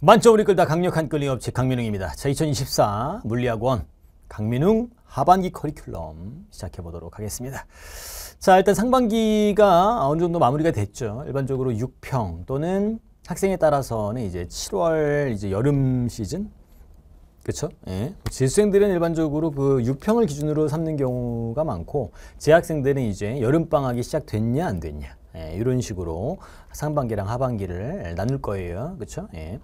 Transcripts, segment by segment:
만점을 이끌다 강력한 끌림 업체 강민웅입니다. 자, 2024 물리학원 강민웅 하반기 커리큘럼 시작해 보도록 하겠습니다. 자, 일단 상반기가 어느 정도 마무리가 됐죠. 일반적으로 6평 또는 학생에 따라서는 이제 7월 이제 여름 시즌 그렇죠? 예. 재수생들은 일반적으로 그 6평을 기준으로 삼는 경우가 많고 재학생들은 이제 여름방학이 시작됐냐 안 됐냐 예, 이런 식으로 상반기랑 하반기를 나눌 거예요. 그렇죠? 예.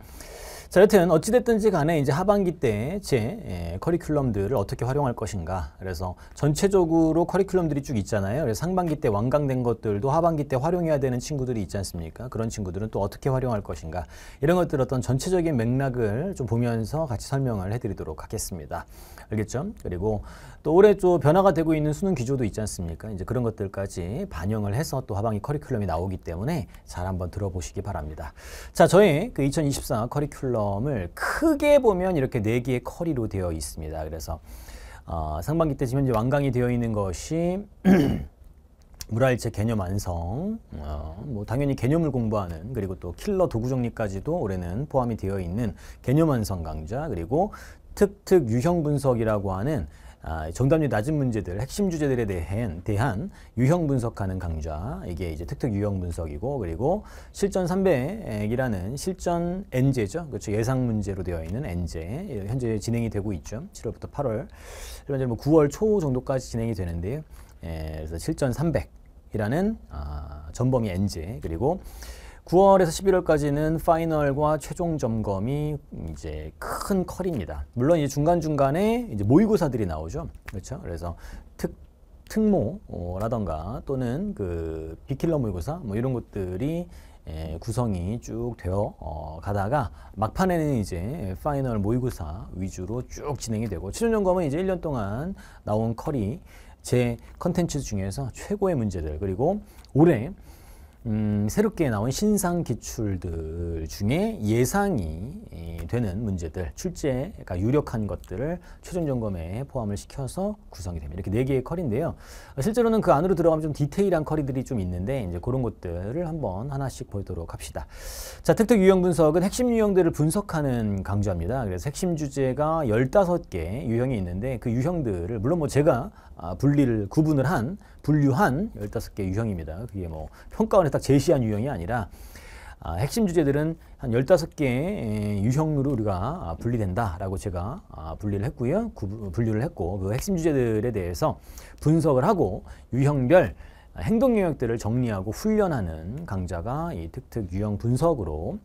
자, 여튼 어찌됐든지 간에 이제 하반기 때제 예, 커리큘럼들을 어떻게 활용할 것인가. 그래서 전체적으로 커리큘럼들이 쭉 있잖아요. 그래서 상반기 때 완강된 것들도 하반기 때 활용해야 되는 친구들이 있지 않습니까? 그런 친구들은 또 어떻게 활용할 것인가. 이런 것들 어떤 전체적인 맥락을 좀 보면서 같이 설명을 해드리도록 하겠습니다. 알겠죠? 그리고 또 올해 또 변화가 되고 있는 수능 기조도 있지 않습니까? 이제 그런 것들까지 반영을 해서 또 하반기 커리큘럼이 나오기 때문에 잘 한번 들어보시기 바랍니다. 자, 저희 그 2024 커리큘럼 점을 크게 보면 이렇게 네 개의 커리로 되어 있습니다. 그래서 어, 상반기 때 지금 현재 완강이 되어 있는 것이 물화일체 개념 완성, 어, 뭐 당연히 개념을 공부하는 그리고 또 킬러 도구 정리까지도 올해는 포함이 되어 있는 개념 완성 강좌 그리고 특특 유형 분석이라고 하는 아, 정답률 낮은 문제들, 핵심 주제들에 대한, 대한 유형 분석하는 강좌, 이게 이제 특특 유형 분석이고, 그리고 실전 300이라는 실전 엔제죠 그렇죠. 예상 문제로 되어 있는 엔제 예, 현재 진행이 되고 있죠. 7월부터 8월. 현재 뭐 9월 초 정도까지 진행이 되는데요. 에, 예, 그래서 실전 300이라는 아, 전범위 엔제 그리고 9월에서 11월까지는 파이널과 최종 점검이 이제 큰 컬입니다. 물론 이 중간 중간에 이제 모의고사들이 나오죠. 그렇죠? 그래서 특 특모라던가 또는 그 비킬러 모의고사 뭐 이런 것들이 예, 구성이 쭉 되어 어, 가다가 막판에는 이제 파이널 모의고사 위주로 쭉 진행이 되고 최종점검은 이제 1년 동안 나온 컬이 제 컨텐츠 중에서 최고의 문제들 그리고 올해 음, 새롭게 나온 신상 기출들 중에 예상이 예, 되는 문제들, 출제가 유력한 것들을 최종 점검에 포함을 시켜서 구성이 됩니다. 이렇게 네 개의 컬인데요. 실제로는 그 안으로 들어가면 좀 디테일한 컬이들이 좀 있는데 이제 그런 것들을 한번 하나씩 보도록 합시다. 자, 특특 유형 분석은 핵심 유형들을 분석하는 강좌입니다. 그래서 핵심 주제가 열다개 유형이 있는데 그 유형들을 물론 뭐 제가 아, 분리를 구분을 한 분류한 15개 유형입니다. 그게 뭐 평가원에 딱 제시한 유형이 아니라 아, 핵심 주제들은 한1 5개 유형으로 우리가 아, 분리된다라고 제가 아, 분리를 했고요. 분류를 했고 그 핵심 주제들에 대해서 분석을 하고 유형별 행동 영역들을 정리하고 훈련하는 강좌가 이 특특 유형 분석으로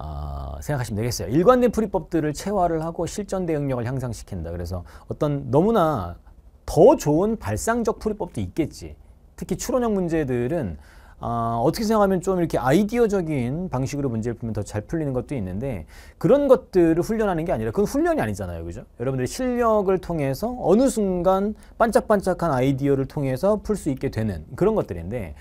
어, 생각하시면 되겠어요. 일관된 풀이법들을 체화를 하고 실전 대응력을 향상시킨다. 그래서 어떤 너무나 더 좋은 발상적 풀이법도 있겠지. 특히 추론형 문제들은 어, 어떻게 생각하면 좀 이렇게 아이디어적인 방식으로 문제를 풀면 더 잘 풀리는 것도 있는데 그런 것들을 훈련하는 게 아니라 그건 훈련이 아니잖아요. 그죠? 여러분들의 실력을 통해서 어느 순간 반짝반짝한 아이디어를 통해서 풀 수 있게 되는 그런 것들인데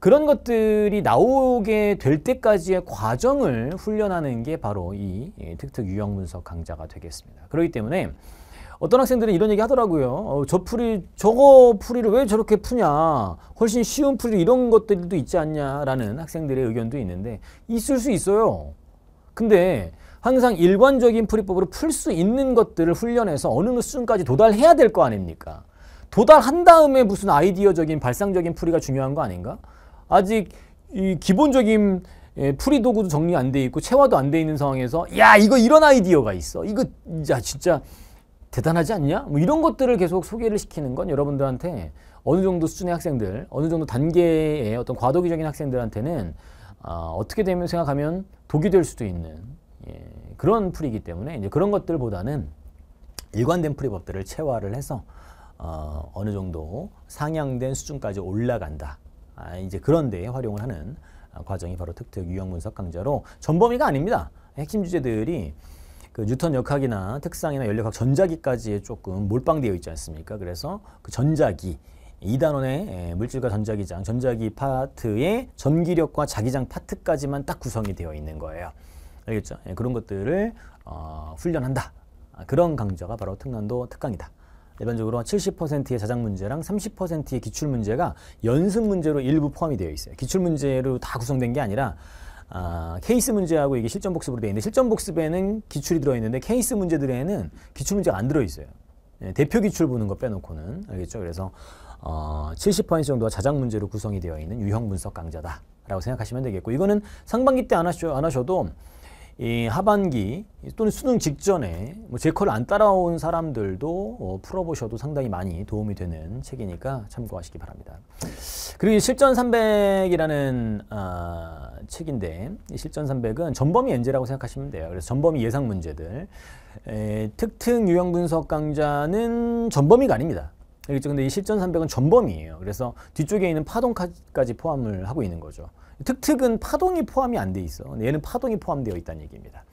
그런 것들이 나오게 될 때까지의 과정을 훈련하는 게 바로 이 예, 특특 유형 분석 강좌가 되겠습니다. 그렇기 때문에 어떤 학생들은 이런 얘기 하더라고요. 어, 저 풀이 저거 풀이를 왜 저렇게 푸냐. 훨씬 쉬운 풀이 이런 것들도 있지 않냐라는 학생들의 의견도 있는데 있을 수 있어요. 근데 항상 일관적인 풀이법으로 풀 수 있는 것들을 훈련해서 어느 수준까지 도달해야 될 거 아닙니까? 도달한 다음에 무슨 아이디어적인 발상적인 풀이가 중요한 거 아닌가? 아직 이 기본적인 예, 풀이 도구도 정리 안 돼 있고 체화도 안 돼 있는 상황에서 야 이거 이런 아이디어가 있어 이거 야 진짜 대단하지 않냐? 뭐 이런 것들을 계속 소개를 시키는 건 여러분들한테 어느 정도 수준의 학생들, 어느 정도 단계의 어떤 과도기적인 학생들한테는 어, 어떻게 되면 생각하면 독이 될 수도 있는 예, 그런 풀이기 때문에 이제 그런 것들보다는 일관된 풀이법들을 체화를 해서 어, 어느 정도 상향된 수준까지 올라간다. 아, 이제 그런 데에 활용을 하는 아, 과정이 바로 특특 유형 분석 강좌로 전범위가 아닙니다. 핵심 주제들이 그 뉴턴 역학이나 특상이나 연력학 전자기까지 에 조금 몰빵되어 있지 않습니까? 그래서 그 전자기 2단원의 물질과 전자기장, 전자기 파트의 전기력과 자기장 파트까지만 딱 구성이 되어 있는 거예요. 알겠죠? 예, 그런 것들을 어, 훈련한다. 아, 그런 강좌가 바로 특난도 특강이다. 일반적으로 70%의 자작 문제랑 30%의 기출 문제가 연습 문제로 일부 포함이 되어 있어요. 기출 문제로 다 구성된 게 아니라 아, 케이스 문제하고 이게 실전 복습으로 돼 있는데 실전 복습에는 기출이 들어 있는데 케이스 문제들에는 기출 문제가 안 들어 있어요. 예, 대표 기출 보는 거 빼놓고는 알겠죠? 그래서 어, 70% 정도가 자작 문제로 구성이 되어 있는 유형 분석 강좌다라고 생각하시면 되겠고 이거는 상반기 때 안 하셔, 안 하셔도 이 하반기 또는 수능 직전에 뭐 제컬을 안 따라온 사람들도 어, 풀어보셔도 상당히 많이 도움이 되는 책이니까 참고하시기 바랍니다. 그리고 실전 300이라는 아, 책인데 실전 300은 전범위 엔제라고 생각하시면 돼요. 그래서 전범위 예상 문제들 에, 특특 유형 분석 강좌는 전범위가 아닙니다. 그렇죠. 근데 이 실전 300은 전범이에요. 그래서 뒤쪽에 있는 파동까지 포함을 하고 있는 거죠. 특특은 파동이 포함이 안 돼 있어. 얘는 파동이 포함되어 있다는 얘기입니다.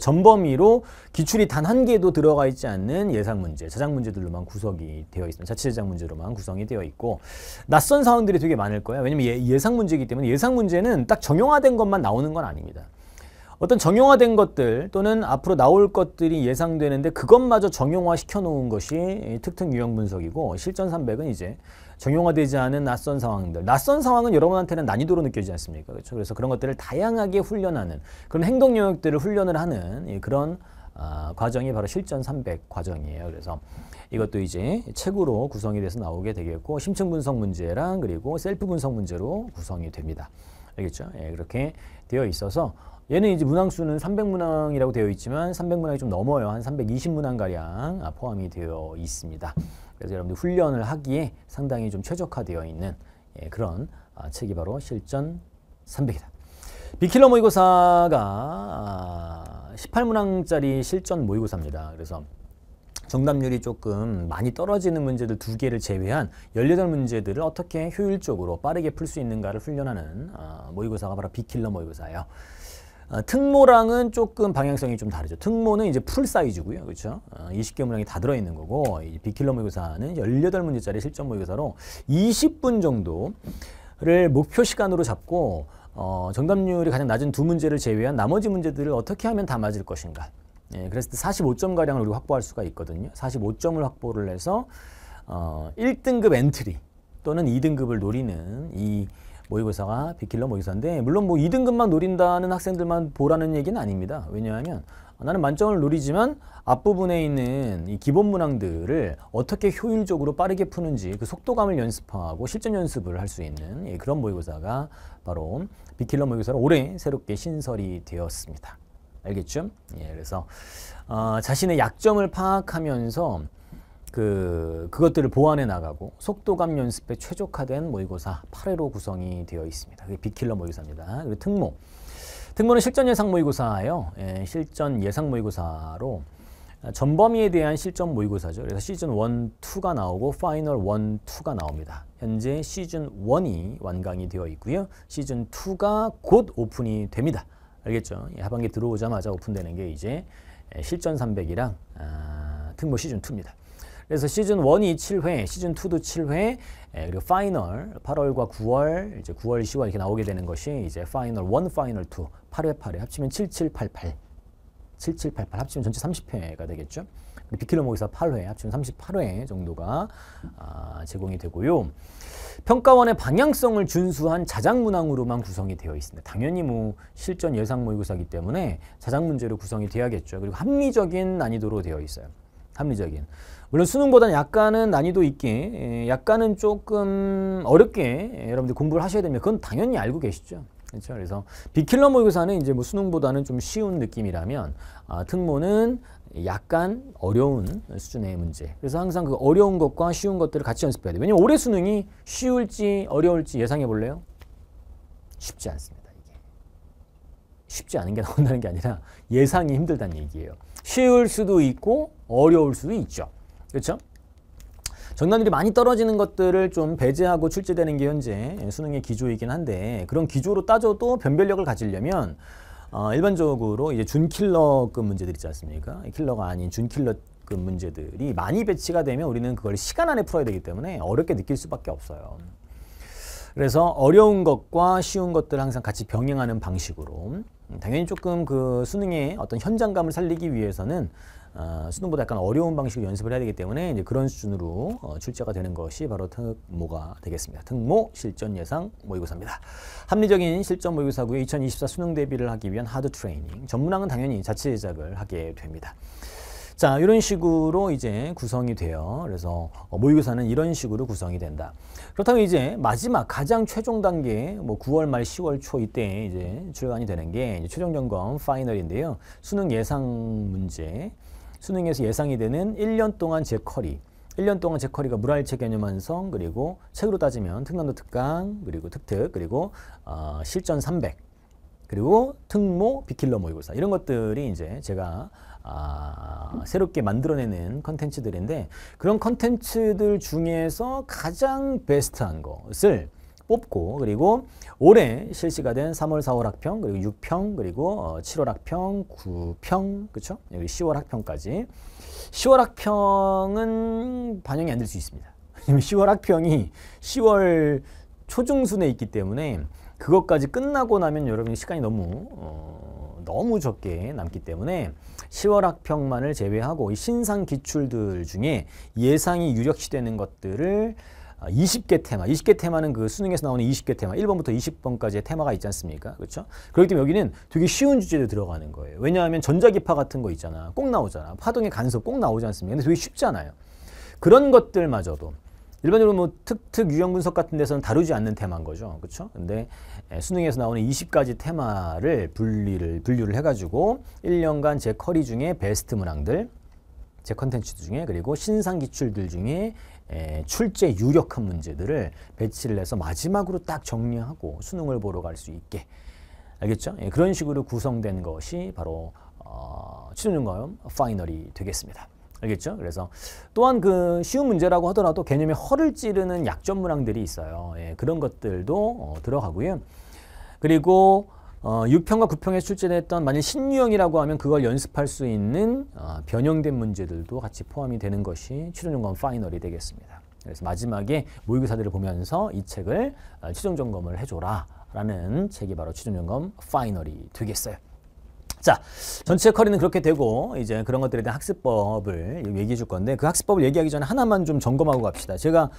전범위로 기출이 단 한 개도 들어가 있지 않는 예상 문제, 자작 문제들로만 구성이 되어 있습니다. 자치 제작 문제로만 구성이 되어 있고 낯선 사원들이 되게 많을 거예요. 왜냐면 예, 예상 문제이기 때문에 예상 문제는 딱 정형화된 것만 나오는 건 아닙니다. 어떤 정형화된 것들 또는 앞으로 나올 것들이 예상되는데 그것마저 정형화 시켜놓은 것이 특특 유형 분석이고 실전 300은 이제 정형화되지 않은 낯선 상황들. 낯선 상황은 여러분한테는 난이도로 느껴지지 않습니까? 그렇죠? 그래서 그런 것들을 다양하게 훈련하는 그런 행동 영역들을 훈련을 하는 그런 어, 과정이 바로 실전 300 과정이에요. 그래서 이것도 이제 책으로 구성이 돼서 나오게 되겠고 심층 분석 문제랑 그리고 셀프 분석 문제로 구성이 됩니다. 알겠죠? 예, 그렇게 되어 있어서 얘는 이제 문항수는 300문항이라고 되어 있지만 300문항이 좀 넘어요. 한 320문항 가량 아, 포함이 되어 있습니다. 그래서 여러분들 훈련을 하기에 상당히 좀 최적화되어 있는 예, 그런 아, 책이 바로 실전 300이다. 비킬러 모의고사가 아, 18문항짜리 실전 모의고사입니다. 그래서 정답률이 조금 많이 떨어지는 문제들 두 개를 제외한 18문제들을 어떻게 효율적으로 빠르게 풀 수 있는가를 훈련하는 아, 모의고사가 바로 비킬러 모의고사예요. 어, 특모랑은 조금 방향성이 좀 다르죠. 특모는 이제 풀 사이즈고요. 그렇죠? 어, 20개 문항이 다 들어 있는 거고 비킬러 모의고사는 18문제짜리 실전 모의고사로 20분 정도를 목표 시간으로 잡고 어, 정답률이 가장 낮은 두 문제를 제외한 나머지 문제들을 어떻게 하면 다 맞을 것인가. 예, 그래서 45점가량을 우리 확보할 수가 있거든요. 45점을 확보를 해서 어, 1등급 엔트리 또는 2등급을 노리는 이 모의고사가 빅킬러 모의고사인데 물론 뭐 2등급만 노린다는 학생들만 보라는 얘기는 아닙니다. 왜냐하면 나는 만점을 노리지만 앞부분에 있는 이 기본 문항들을 어떻게 효율적으로 빠르게 푸는지 그 속도감을 연습하고 실전 연습을 할 수 있는 예, 그런 모의고사가 바로 빅킬러 모의고사로 올해 새롭게 신설이 되었습니다. 알겠죠? 예, 그래서 어, 자신의 약점을 파악하면서 그 그것들을 보완해 나가고 속도감 연습에 최적화된 모의고사 8회로 구성이 되어 있습니다. 그게 빅킬러 모의고사입니다. 그리고 특모. 특모는 실전 예상 모의고사예요. 예, 실전 예상 모의고사로 아, 전범위에 대한 실전 모의고사죠. 그래서 시즌 1, 2가 나오고 파이널 1, 2가 나옵니다. 현재 시즌 1이 완강이 되어 있고요. 시즌 2가 곧 오픈이 됩니다. 알겠죠? 예, 하반기 들어오자마자 오픈되는 게 이제 예, 실전 300이랑 아, 특모 시즌 2입니다. 그래서 시즌 1이 7회, 시즌 2도 7회, 예, 그리고 파이널 8월과 9월, 이제 9월, 10월 이렇게 나오게 되는 것이 이제 파이널 1, 파이널 2, 8회, 8회 합치면 7788, 7788 합치면 전체 30회가 되겠죠. 비킬러 모의사 8회, 합치면 38회 정도가 아, 제공이 되고요. 평가원의 방향성을 준수한 자작문항으로만 구성이 되어 있습니다. 당연히 뭐 실전 예상 모의고사기 때문에 자작문제로 구성이 돼야겠죠. 그리고 합리적인 난이도로 되어 있어요. 합리적인. 물론 수능보다는 약간은 난이도 있게 예, 약간은 조금 어렵게 예, 여러분들 공부를 하셔야 됩니다. 그건 당연히 알고 계시죠. 그렇죠? 그래서 비킬러 모의고사는 이제 뭐 수능보다는 좀 쉬운 느낌이라면 아, 특모는 약간 어려운 수준의 문제. 그래서 항상 그 어려운 것과 쉬운 것들을 같이 연습해야 돼요. 왜냐면 올해 수능이 쉬울지 어려울지 예상해 볼래요? 쉽지 않습니다. 이게 쉽지 않은 게 나온다는 게 아니라 예상이 힘들다는 얘기예요. 쉬울 수도 있고 어려울 수도 있죠. 그렇죠? 전단율이 많이 떨어지는 것들을 좀 배제하고 출제되는 게 현재 수능의 기조이긴 한데 그런 기조로 따져도 변별력을 가지려면 어, 일반적으로 이제 준킬러급 문제들 있지 않습니까? 킬러가 아닌 준킬러급 문제들이 많이 배치가 되면 우리는 그걸 시간 안에 풀어야 되기 때문에 어렵게 느낄 수밖에 없어요. 그래서 어려운 것과 쉬운 것들 항상 같이 병행하는 방식으로 음, 당연히 조금 그 수능의 어떤 현장감을 살리기 위해서는 어, 아, 수능보다 약간 어려운 방식으로 연습을 해야 되기 때문에 이제 그런 수준으로 어, 출제가 되는 것이 바로 특모가 되겠습니다. 특모 실전 예상 모의고사입니다. 합리적인 실전 모의고사고요. 2024 수능 대비를 하기 위한 하드 트레이닝. 전문항은 당연히 자체 제작을 하게 됩니다. 자 이런 식으로 이제 구성이 돼요. 그래서 어, 모의고사는 이런 식으로 구성이 된다. 그렇다면 이제 마지막 가장 최종 단계 뭐 9월 말 10월 초 이때 이제 출간이 되는 게 최종 점검 파이널인데요. 수능 예상 문제 수능에서 예상이 되는 1년 동안 제 커리 1년 동안 제 커리가 물알체 개념 완성 그리고 책으로 따지면 특강도 특강 그리고 특특 그리고 어, 실전 300 그리고 특모 비킬러 모의고사 이런 것들이 이제 제가 아, 새롭게 만들어내는 컨텐츠들인데 그런 컨텐츠들 중에서 가장 베스트한 것을 뽑고 그리고 올해 실시가 된 3월, 4월 학평, 그리고 6평, 그리고 7월 어, 학평, 9평, 그쵸? 여기 10월 학평까지 10월 학평은 반영이 안 될 수 있습니다. 10월 학평이 10월 초중순에 있기 때문에 그것까지 끝나고 나면 여러분 시간이 너무 어, 너무 적게 남기 때문에 10월 학평만을 제외하고 신상 기출들 중에 예상이 유력시되는 것들을 2 아, 0개 테마, 2 0개 테마는 그 수능에서 나오는 2 0개 테마, 1번부터2 0 번까지의 테마가 있지 않습니까? 그렇죠? 그렇기 때문에 여기는 되게 쉬운 주제로 들어가는 거예요. 왜냐하면 전자기파 같은 거 있잖아. 꼭 나오잖아. 파동의 간섭 꼭 나오지 않습니까? 근데 되게 쉽잖아요. 그런 것들마저도 일반적으로 뭐 특특 유형 분석 같은 데서는 다루지 않는 테마인 거죠. 그렇죠? 근데 수능에서 예, 나오는 20가지 테마를 분리를 분류를 해 가지고 1년간 제 커리 중에 베스트 문항들 제 컨텐츠 중에 그리고 신상 기출들 중에 에, 출제 유력한 문제들을 배치를 해서 마지막으로 딱 정리하고 수능을 보러 갈 수 있게 알겠죠? 예, 그런 식으로 구성된 것이 바로 어, 취준증검 파이널이 되겠습니다. 알겠죠? 그래서 또한 그 쉬운 문제라고 하더라도 개념의 허를 찌르는 약점 문항들이 있어요. 예, 그런 것들도 어, 들어가고요. 그리고 어, 6평과 9평에 출제됐던 만일 신유형이라고 하면 그걸 연습할 수 있는 어, 변형된 문제들도 같이 포함이 되는 것이 최종점검 파이널이 되겠습니다. 그래서 마지막에 모의고사들을 보면서 이 책을 어, 최종점검을 해줘라 라는 책이 바로 최종점검 파이널이 되겠어요. 자, 전체 커리는 그렇게 되고 이제 그런 것들에 대한 학습법을 얘기해 줄 건데 그 학습법을 얘기하기 전에 하나만 좀 점검하고 갑시다. 제가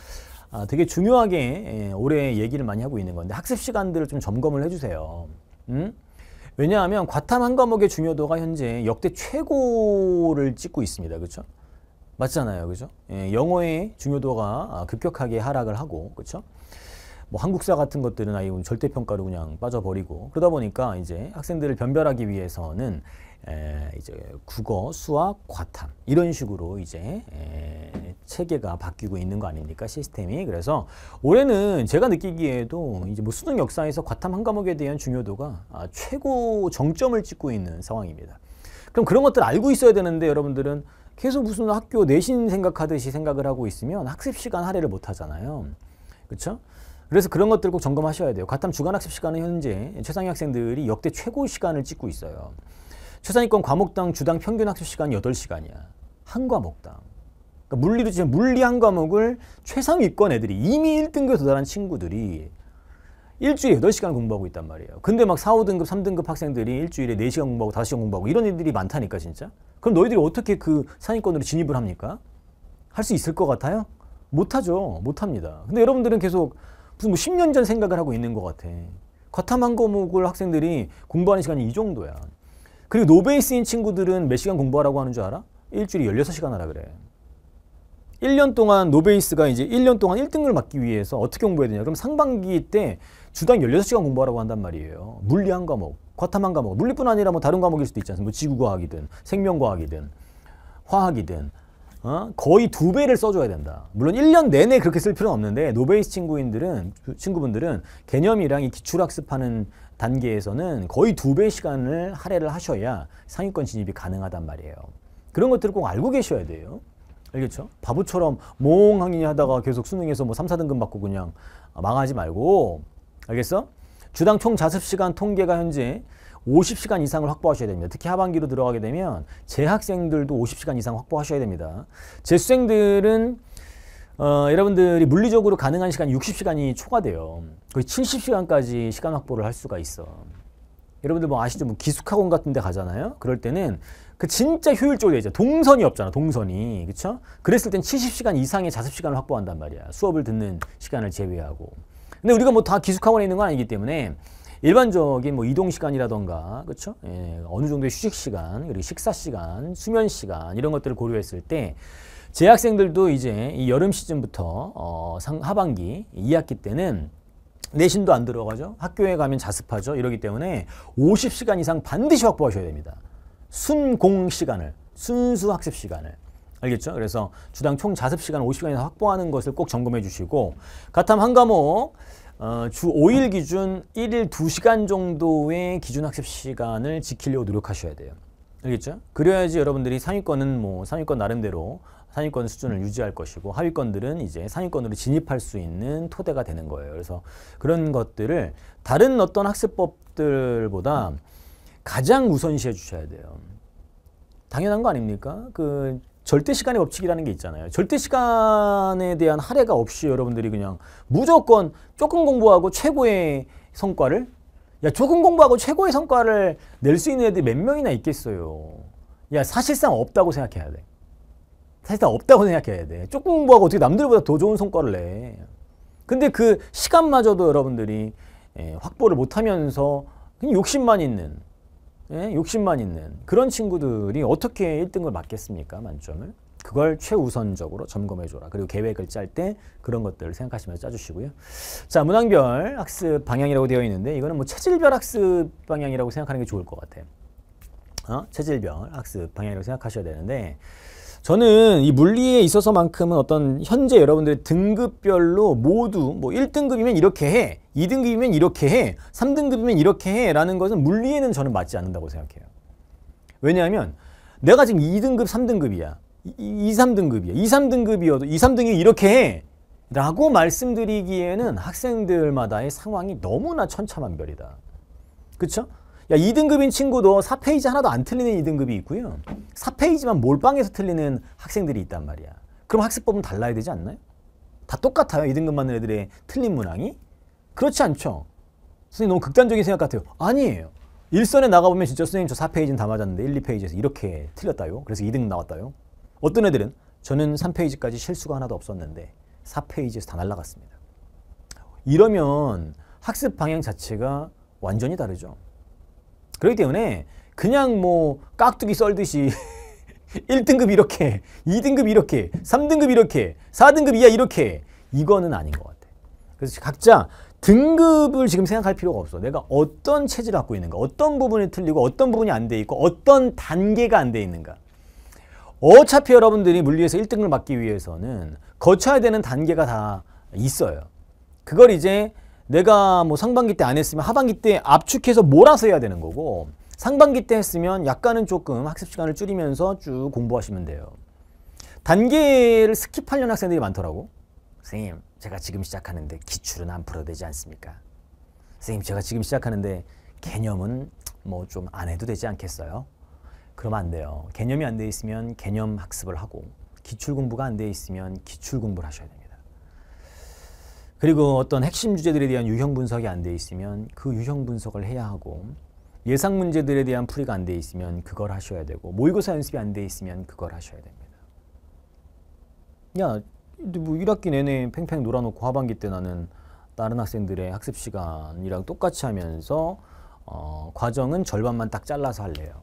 아, 되게 중요하게 예, 올해 얘기를 많이 하고 있는 건데 학습 시간들을 좀 점검을 해주세요. 음? 왜냐하면 과탐 한 과목의 중요도가 현재 역대 최고를 찍고 있습니다. 그렇죠? 맞잖아요. 그렇죠? 예, 영어의 중요도가 아, 급격하게 하락을 하고 그렇죠? 뭐 한국사 같은 것들은 아예 절대평가로 그냥 빠져버리고 그러다 보니까 이제 학생들을 변별하기 위해서는 이제 국어, 수학, 과탐 이런 식으로 이제 체계가 바뀌고 있는 거 아닙니까 시스템이 그래서 올해는 제가 느끼기에도 이제 뭐 수능 역사에서 과탐 한 과목에 대한 중요도가 아, 최고 정점을 찍고 있는 상황입니다. 그럼 그런 것들 알고 있어야 되는데 여러분들은 계속 무슨 학교 내신 생각하듯이 생각을 하고 있으면 학습 시간 할애를 못 하잖아요. 그렇죠? 그래서 그런 것들 꼭 점검하셔야 돼요. 과탐 주간학습 시간은 현재 최상위 학생들이 역대 최고 시간을 찍고 있어요. 최상위권 과목당 주당 평균 학습 시간이 8시간이야. 한 과목당. 그러니까 물리로 지금 물리 한 과목을 최상위권 애들이 이미 1등급에 도달한 친구들이 일주일에 8시간 공부하고 있단 말이에요. 근데 막 4, 5등급, 3등급 학생들이 일주일에 4시간 공부하고 5시간 공부하고 이런 애들이 많다니까 진짜. 그럼 너희들이 어떻게 그 상위권으로 진입을 합니까? 할 수 있을 것 같아요? 못하죠. 못합니다. 근데 여러분들은 계속 무슨 뭐 10년 전 생각을 하고 있는 것 같아. 과탐한 과목을 학생들이 공부하는 시간이 이 정도야. 그리고 노베이스인 친구들은 몇 시간 공부하라고 하는 줄 알아? 일주일에 16시간 하라 그래. 1년 동안 노베이스가 이제 1년 동안 1등을 맡기 위해서 어떻게 공부해야 되냐? 그럼 상반기 때 주당 16시간 공부하라고 한단 말이에요. 물리 한 과목, 과탐한 과목. 물리뿐 아니라 뭐 다른 과목일 수도 있지 않습니까? 뭐 지구과학이든 생명과학이든 화학이든 어? 거의 두 배를 써줘야 된다. 물론 1년 내내 그렇게 쓸 필요는 없는데 노베이스 친구인들은 친구분들은 개념이랑 이 기출학습하는 단계에서는 거의 두배 시간을 할애를 하셔야 상위권 진입이 가능하단 말이에요. 그런 것들을 꼭 알고 계셔야 돼요. 알겠죠? 바보처럼 몽항이 하다가 계속 수능에서 뭐 3, 4등급 받고 그냥 망하지 말고 알겠어? 주당 총 자습 시간 통계가 현재 50시간 이상을 확보하셔야 됩니다. 특히 하반기로 들어가게 되면 재학생들도 50시간 이상 확보하셔야 됩니다. 재수생들은 어, 여러분들이 물리적으로 가능한 시간 이 60시간이 초과돼요. 거의 70시간까지 시간 확보를 할 수가 있어. 여러분들 뭐 아시죠? 뭐 기숙학원 같은 데 가잖아요. 그럴 때는 그 진짜 효율적으로 되죠. 동선이 없잖아. 동선이. 그쵸 그랬을 땐 70시간 이상의 자습 시간을 확보한단 말이야. 수업을 듣는 시간을 제외하고. 근데 우리가 뭐 다 기숙학원에 있는 건 아니기 때문에 일반적인 뭐 이동 시간이라던가 그쵸 예, 어느 정도의 휴식 시간, 그리고 식사 시간, 수면 시간 이런 것들을 고려했을 때 재학생들도 이제 이 여름 시즌부터 어, 상, 하반기 2학기 때는 내신도 안 들어가죠. 학교에 가면 자습하죠. 이러기 때문에 50시간 이상 반드시 확보하셔야 됩니다. 순공 시간을, 순수 학습 시간을. 알겠죠? 그래서 주당 총 자습 시간 50시간 이상 확보하는 것을 꼭 점검해 주시고 가탐 한 과목 어, 주 5일 기준 1일 2시간 정도의 기준 학습 시간을 지키려고 노력하셔야 돼요. 알겠죠? 그래야지 여러분들이 상위권은 뭐 상위권 나름대로 상위권 수준을 유지할 것이고 하위권들은 이제 상위권으로 진입할 수 있는 토대가 되는 거예요. 그래서 그런 것들을 다른 어떤 학습법들보다 가장 우선시해 주셔야 돼요. 당연한 거 아닙니까? 그 절대 시간의 법칙이라는 게 있잖아요. 절대 시간에 대한 할애가 없이 여러분들이 그냥 무조건 조금 공부하고 최고의 성과를 야 조금 공부하고 최고의 성과를 낼 수 있는 애들몇 명이나 있겠어요. 야 사실상 없다고 생각해야 돼. 사실 상 없다고 생각해야 돼. 조금 공부하고 어떻게 남들보다 더 좋은 성과를 내. 근데 그 시간마저도 여러분들이 예, 확보를 못하면서 그냥 욕심만 있는 예, 욕심만 있는 그런 친구들이 어떻게 1등을 맞겠습니까? 만점을. 그걸 최우선적으로 점검해 줘라. 그리고 계획을 짤 때 그런 것들을 생각하시면서 짜주시고요. 자, 문항별 학습 방향이라고 되어 있는데 이거는 뭐 체질별 학습 방향이라고 생각하는 게 좋을 것 같아요. 어? 체질별 학습 방향이라고 생각하셔야 되는데 저는 이 물리에 있어서만큼은 어떤 현재 여러분들의 등급별로 모두 뭐 1등급이면 이렇게 해, 2등급이면 이렇게 해, 3등급이면 이렇게 해 라는 것은 물리에는 저는 맞지 않는다고 생각해요. 왜냐하면 내가 지금 2등급, 3등급이야. 2, 3등급이야. 2, 3등급이어도 2, 3등이 이렇게 해! 라고 말씀드리기에는 학생들마다의 상황이 너무나 천차만별이다. 그렇죠? 야, 2등급인 친구도 4페이지 하나도 안 틀리는 2등급이 있고요. 4페이지만 몰빵해서 틀리는 학생들이 있단 말이야. 그럼 학습법은 달라야 되지 않나요? 다 똑같아요. 2등급 맞는 애들의 틀린 문항이? 그렇지 않죠. 선생님 너무 극단적인 생각 같아요. 아니에요. 일선에 나가보면 진짜 선생님 저 4페이지는 다 맞았는데 1, 2페이지에서 이렇게 틀렸다요. 그래서 2등 나왔다요. 어떤 애들은 저는 3페이지까지 실수가 하나도 없었는데 4페이지에서 다 날라갔습니다. 이러면 학습 방향 자체가 완전히 다르죠. 그렇기 때문에 그냥 뭐 깍두기 썰듯이 1등급 이렇게, 2등급 이렇게, 3등급 이렇게, 4등급 이하 이렇게 이거는 아닌 것 같아. 그래서 각자 등급을 지금 생각할 필요가 없어. 내가 어떤 체질을 갖고 있는가, 어떤 부분이 틀리고 어떤 부분이 안 돼 있고 어떤 단계가 안 돼 있는가. 어차피 여러분들이 물리에서 1등을 받기 위해서는 거쳐야 되는 단계가 다 있어요. 그걸 이제 내가 뭐 상반기 때 안 했으면 하반기 때 압축해서 몰아서 해야 되는 거고 상반기 때 했으면 약간은 조금 학습 시간을 줄이면서 쭉 공부하시면 돼요. 단계를 스킵하려는 학생들이 많더라고. 선생님, 제가 지금 시작하는데 기출은 안 풀어도 되지 않습니까? 선생님, 제가 지금 시작하는데 개념은 뭐 좀 안 해도 되지 않겠어요? 그러면 안 돼요. 개념이 안 돼 있으면 개념 학습을 하고 기출 공부가 안 돼 있으면 기출 공부를 하셔야 됩니다. 그리고 어떤 핵심 주제들에 대한 유형 분석이 안 돼 있으면 그 유형 분석을 해야 하고 예상 문제들에 대한 풀이가 안 돼 있으면 그걸 하셔야 되고 모의고사 연습이 안 돼 있으면 그걸 하셔야 됩니다. 야, 뭐 1학기 내내 팽팽 놀아놓고 하반기 때 나는 다른 학생들의 학습 시간이랑 똑같이 하면서 어, 과정은 절반만 딱 잘라서 할래요.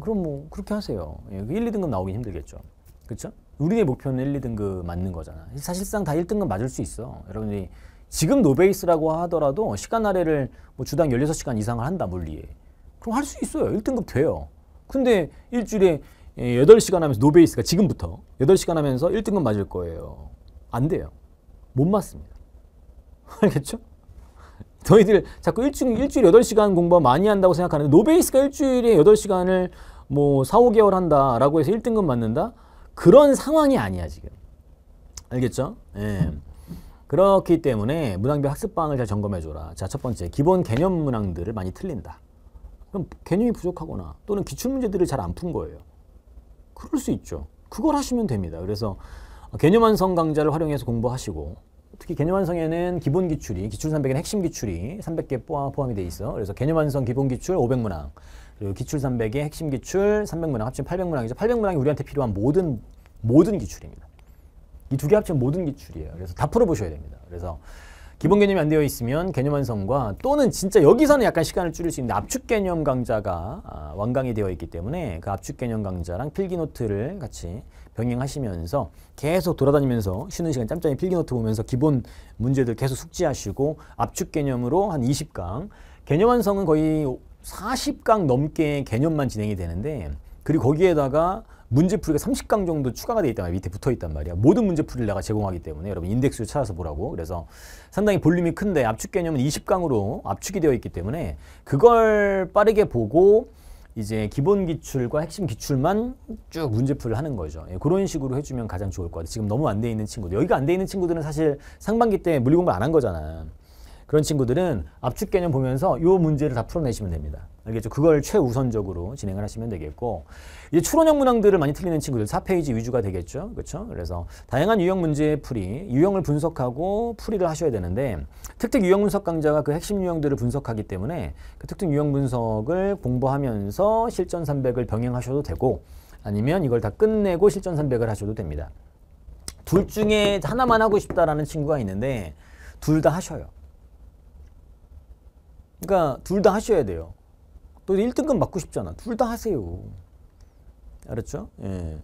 그럼 뭐 그렇게 하세요. 예, 1, 그 2등급 나오긴 힘들겠죠. 그렇죠? 우리의 목표는 1, 2등급 맞는 거잖아. 사실상 다 1등급 맞을 수 있어. 여러분이 지금 노베이스라고 하더라도 시간 아래를 뭐 주당 16시간 이상을 한다, 물리에. 그럼 할 수 있어요. 1등급 돼요. 근데 일주일에 8시간 예, 하면서 노베이스가 지금부터 8시간 하면서 1등급 맞을 거예요. 안 돼요. 못 맞습니다. 알겠죠? 저희들 자꾸 일주일, 일주일 8시간 공부 많이 한다고 생각하는데 노베이스가 일주일에 8시간을 뭐 4, 5개월 한다라고 해서 1등급 맞는다? 그런 상황이 아니야 지금. 알겠죠? 예. 그렇기 때문에 문항별 학습방을 잘 점검해줘라. 자, 첫 번째, 기본 개념 문항들을 많이 틀린다. 그럼 개념이 부족하거나 또는 기출문제들을 잘 안 푼 거예요. 그럴 수 있죠. 그걸 하시면 됩니다. 그래서 개념 완성 강좌를 활용해서 공부하시고 특히 개념 완성에는 기본 기출이, 기출 300에는 핵심 기출이 300개 포함, 포함이 돼 있어. 그래서 개념 완성 기본 기출 500문항, 그리고 기출 300의 핵심 기출 300문항 합친 800문항이죠. 800문항이 우리한테 필요한 모든 모든 기출입니다. 이 두 개 합친 모든 기출이에요. 그래서 다 풀어보셔야 됩니다. 그래서 기본 개념이 안 되어 있으면 개념 완성과 또는 진짜 여기서는 약간 시간을 줄일 수 있는 압축 개념 강좌가 아, 완강이 되어 있기 때문에 그 압축 개념 강좌랑 필기 노트를 같이 병행하시면서 계속 돌아다니면서 쉬는 시간 짬짬이 필기 노트 보면서 기본 문제들 계속 숙지하시고 압축 개념으로 한 20강 개념 완성은 거의 40강 넘게 개념만 진행이 되는데 그리고 거기에다가 문제풀이가 30강 정도 추가가 돼 있단 말이야. 밑에 붙어 있단 말이야. 모든 문제풀이를 내가 제공하기 때문에 여러분 인덱스 를 찾아서 보라고. 그래서 상당히 볼륨이 큰데 압축 개념은 20강으로 압축이 되어 있기 때문에 그걸 빠르게 보고 이제 기본 기출과 핵심 기출만 쭉 문제풀이를 하는 거죠. 예, 그런 식으로 해주면 가장 좋을 것 같아요. 지금 너무 안 돼 있는 친구들. 여기가 안 돼 있는 친구들은 사실 상반기 때 물리공부 안 한 거잖아. 그런 친구들은 압축 개념 보면서 요 문제를 다 풀어내시면 됩니다. 알겠죠? 그걸 최우선적으로 진행을 하시면 되겠고 이제 추론형 문항들을 많이 틀리는 친구들 4페이지 위주가 되겠죠. 그렇죠? 그래서 다양한 유형 문제 풀이, 유형을 분석하고 풀이를 하셔야 되는데 특특 유형 분석 강좌가 그 핵심 유형들을 분석하기 때문에 그 특특 유형 분석을 공부하면서 실전 300을 병행하셔도 되고 아니면 이걸 다 끝내고 실전 300을 하셔도 됩니다. 둘 중에 하나만 하고 싶다라는 친구가 있는데 둘 다 하셔요. 그러니까 둘 다 하셔야 돼요. 또 1등급 맞고 싶잖아. 둘 다 하세요. 알았죠? 예.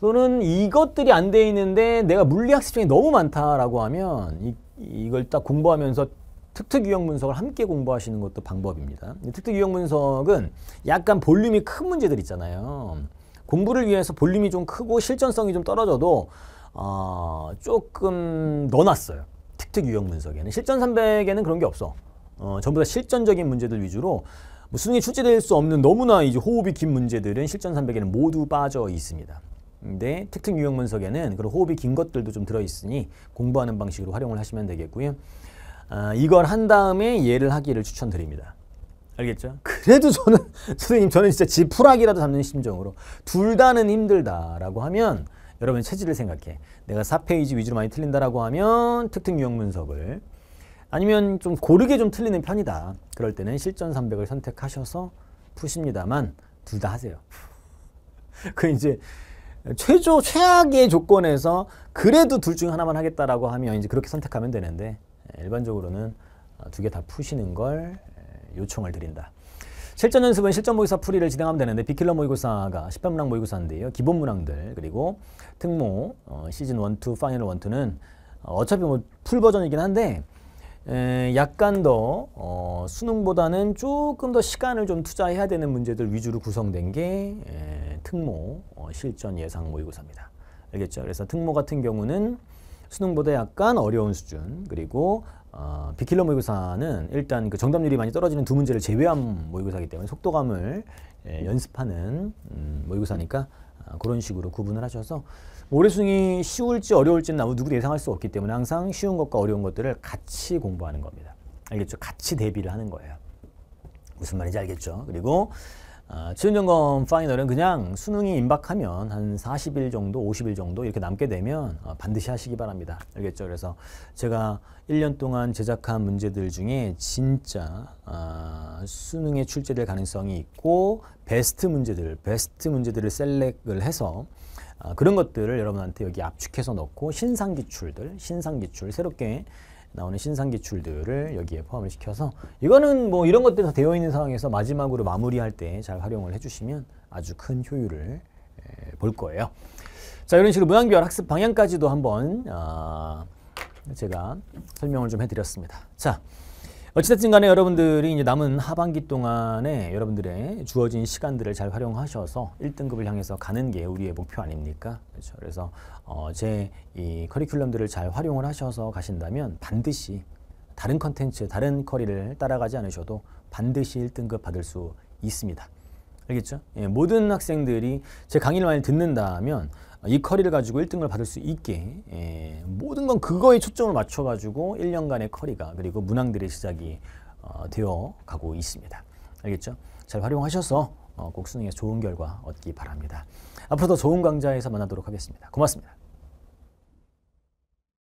또는 이것들이 안 돼 있는데 내가 물리학습량이 너무 많다라고 하면 이, 걸딱 공부하면서 특특 유형 분석을 함께 공부하시는 것도 방법입니다. 특특 유형 분석은 약간 볼륨이 큰 문제들 있잖아요. 공부를 위해서 볼륨이 좀 크고 실전성이 좀 떨어져도 어, 조금 넣어놨어요. 특특 유형 분석에는 실전 300에는 그런 게 없어. 어, 전부 다 실전적인 문제들 위주로 뭐 수능에 출제될 수 없는 너무나 이제 호흡이 긴 문제들은 실전 300에는 모두 빠져 있습니다. 근데 특특 유형 분석에는 그런 호흡이 긴 것들도 좀 들어있으니 공부하는 방식으로 활용을 하시면 되겠고요. 아, 이걸 한 다음에 예를 하기를 추천드립니다. 알겠죠? 그래도 저는 선생님 저는 진짜 지푸라기라도 잡는 심정으로 둘 다는 힘들다라고 하면 여러분 체질을 생각해. 내가 4페이지 위주로 많이 틀린다라고 하면 특특 유형 분석을 아니면 좀 고르게 좀 틀리는 편이다. 그럴 때는 실전 300을 선택하셔서 푸십니다만 둘 다 하세요. 그 이제 최저 최악의 조건에서 그래도 둘중 하나만 하겠다라고 하면 이제 그렇게 선택하면 되는데 예, 일반적으로는 어, 두개 다 푸시는 걸 예, 요청을 드린다. 실전 연습은 실전 모의고사 풀이를 진행하면 되는데 비킬러 모의고사가 18문항 모의고사인데요. 기본 문항들 그리고 특모 어, 시즌 1, 2, 파이널 1, 2는 어, 어차피 뭐 풀 버전이긴 한데 에, 약간 더 어, 수능보다는 조금 더 시간을 좀 투자해야 되는 문제들 위주로 구성된 게 에, 특모 어, 실전 예상 모의고사입니다. 알겠죠? 그래서 특모 같은 경우는 수능보다 약간 어려운 수준 그리고 어, 비킬러 모의고사는 일단 그 정답률이 많이 떨어지는 두 문제를 제외한 모의고사이기 때문에 속도감을 에, 연습하는 음, 모의고사니까 아, 그런 식으로 구분을 하셔서 모래순이 쉬울지 어려울지는 아무 누구도 예상할 수 없기 때문에 항상 쉬운 것과 어려운 것들을 같이 공부하는 겁니다. 알겠죠? 같이 대비를 하는 거예요. 무슨 말인지 알겠죠? 그리고 어, 아, 지원점검 파이널은 그냥 수능이 임박하면 한 40일 정도, 50일 정도 이렇게 남게 되면 어, 반드시 하시기 바랍니다. 알겠죠? 그래서 제가 1년 동안 제작한 문제들 중에 진짜 어, 수능에 출제될 가능성이 있고 베스트 문제들, 베스트 문제들을 셀렉을 해서 아, 그런 것들을 여러분한테 여기 압축해서 넣고 신상 기출들, 신상 기출 새롭게 나오는 신상 기출들을 여기에 포함을 시켜서 이거는 뭐 이런 것들이 다 되어 있는 상황에서 마지막으로 마무리할 때 잘 활용을 해주시면 아주 큰 효율을 에, 볼 거예요. 자 이런 식으로 문항별 학습 방향까지도 한번 아, 제가 설명을 좀 해드렸습니다. 자. 어찌됐든 간에 여러분들이 이제 남은 하반기 동안에 여러분들의 주어진 시간들을 잘 활용하셔서 1등급을 향해서 가는 게 우리의 목표 아닙니까? 그렇죠? 그래서 어, 제이 커리큘럼들을 잘 활용을 하셔서 가신다면 반드시 다른 컨텐츠, 다른 커리를 따라가지 않으셔도 반드시 1등급 받을 수 있습니다. 알겠죠? 예, 모든 학생들이 제 강의를 많이 듣는다면 이 커리를 가지고 1등을 받을 수 있게 예, 모든 건 그거에 초점을 맞춰가지고 1년간의 커리가 그리고 문항들의 시작이 어, 되어 가고 있습니다. 알겠죠? 잘 활용하셔서 어, 꼭수능에 좋은 결과 얻기 바랍니다. 앞으로 더 좋은 강좌에서 만나도록 하겠습니다. 고맙습니다.